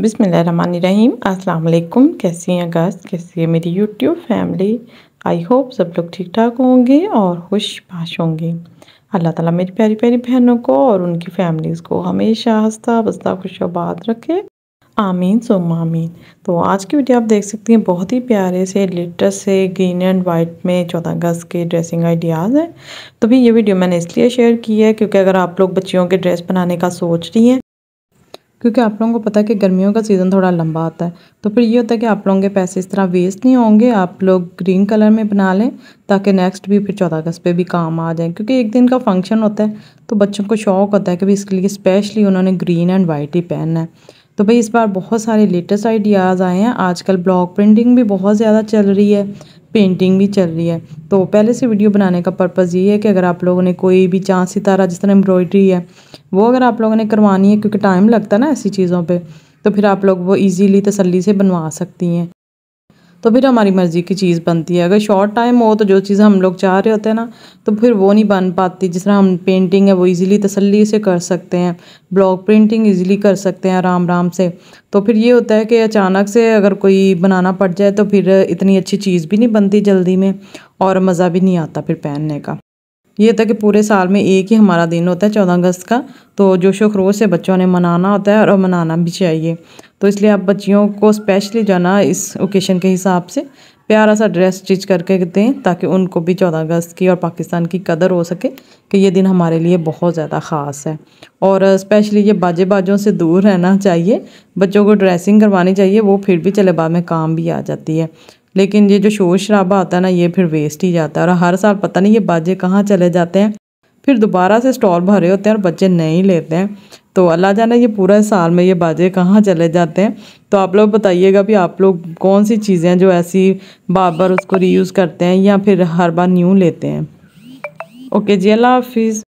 बिसमीम अस्सलाम कैसी हैं गर्स कैसी है मेरी यूट्यूब फैमिली आई होप सब लोग ठीक ठाक होंगे और खुश पाश होंगे अल्लाह ताला मेरी प्यारी प्यारी बहनों को और उनकी फैमिलीज़ को हमेशा हंसता बसता आबाद रखे आमीन सोम आमीन तो आज की वीडियो आप देख सकती हैं बहुत ही प्यारे से लेटेस्ट से ग्रीन एंड वाइट में चौदह अगस्त के ड्रेसिंग आइडियाज़ हैं तो भी ये वीडियो मैंने इसलिए शेयर की है क्योंकि अगर आप लोग बच्चियों के ड्रेस बनाने का सोच रही हैं क्योंकि आप लोगों को पता है कि गर्मियों का सीज़न थोड़ा लंबा होता है तो फिर ये होता है कि आप लोगों के पैसे इस तरह वेस्ट नहीं होंगे आप लोग ग्रीन कलर में बना लें ताकि नेक्स्ट भी फिर चौदह अगस्त पे भी काम आ जाए क्योंकि एक दिन का फंक्शन होता है तो बच्चों को शौक़ होता है कि भाई इसके लिए स्पेशली उन्होंने ग्रीन एंड वाइट ही पहनना है तो भाई इस बार बहुत सारे लेटेस्ट आइडियाज़ आए हैं आजकल ब्लॉक प्रिंटिंग भी बहुत ज़्यादा चल रही है पेंटिंग भी चल रही है तो पहले से वीडियो बनाने का पर्पज़ ये है कि अगर आप लोगों ने कोई भी चाँद सितारा जिस तरह एम्ब्रॉयडरी है वो अगर आप लोगों ने करवानी है क्योंकि टाइम लगता है ना ऐसी चीज़ों पर तो फिर आप लोग वो ईज़िली तसली से बनवा सकती हैं तो फिर हमारी मर्ज़ी की चीज़ बनती है अगर शॉर्ट टाइम हो तो जो चीज़ हम लोग चाह रहे होते हैं ना तो फिर वो नहीं बन पाती जिस तरह हम पेंटिंग है वो इजीली तसल्ली से कर सकते हैं ब्लॉक प्रिंटिंग इजीली कर सकते हैं आराम आराम से तो फिर ये होता है कि अचानक से अगर कोई बनाना पड़ जाए तो फिर इतनी अच्छी चीज़ भी नहीं बनती जल्दी में और मज़ा भी नहीं आता फिर पहनने का ये था कि पूरे साल में एक ही हमारा दिन होता है चौदह अगस्त का तो जोशो खरोश से बच्चों ने मनाना होता है और मनाना भी चाहिए तो इसलिए आप बच्चियों को स्पेशली जाना इस ओकेशन के हिसाब से प्यारा सा ड्रेस स्टिच करके दें ताकि उनको भी चौदह अगस्त की और पाकिस्तान की कदर हो सके कि ये दिन हमारे लिए बहुत ज़्यादा ख़ास है और स्पेशली ये बाजे बाजों से दूर रहना चाहिए बच्चों को ड्रेसिंग करवानी चाहिए वो फिर भी चले बाद में काम भी आ जाती है लेकिन ये जो शोर शराबा आता है ना ये फिर वेस्ट ही जाता है और हर साल पता नहीं ये बाजे कहाँ चले जाते हैं फिर दोबारा से स्टॉल भरे होते हैं और बच्चे नहीं लेते हैं तो अल्लाह जाने ये पूरा साल में ये बाजे कहाँ चले जाते हैं तो आप लोग बताइएगा भी आप लोग कौन सी चीज़ें जो ऐसी बार बार उसको रीयूज़ करते हैं या फिर हर बार न्यू लेते हैं ओके जी अल्लाह हाफिज़